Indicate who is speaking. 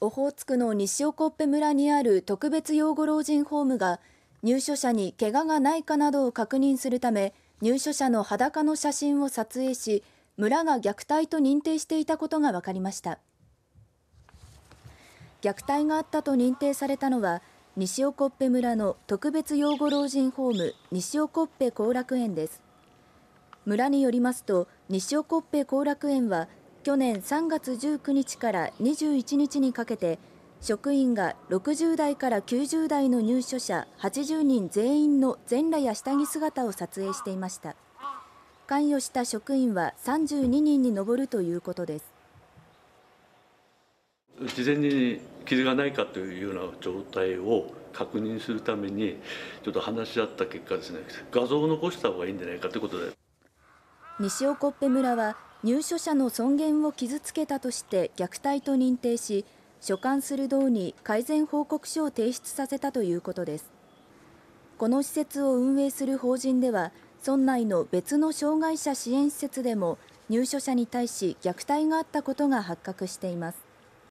Speaker 1: オホーツクの西尾コッペ村にある特別養護老人ホームが入所者に怪我がないかなどを確認するため入所者の裸の写真を撮影し村が虐待と認定していたことが分かりました虐待があったと認定されたのは西尾コッペ村の特別養護老人ホーム西尾コッペ後楽園です村によりますと西尾コッペ後楽園は去年3月19日から21日にかけて職員が60代から90代の入所者80人全員の全裸や下着姿を撮影していました関与した職員は32人に上るということです
Speaker 2: 事前に傷がないかというような状態を確認するためにちょっと話し合った結果ですね画像を残した方がいいんじゃないかということで
Speaker 1: 西興部村は入所者の尊厳を傷つけたとして虐待と認定し所管する道に改善報告書を提出させたということですこの施設を運営する法人では村内の別の障害者支援施設でも入所者に対し虐待があったことが発覚しています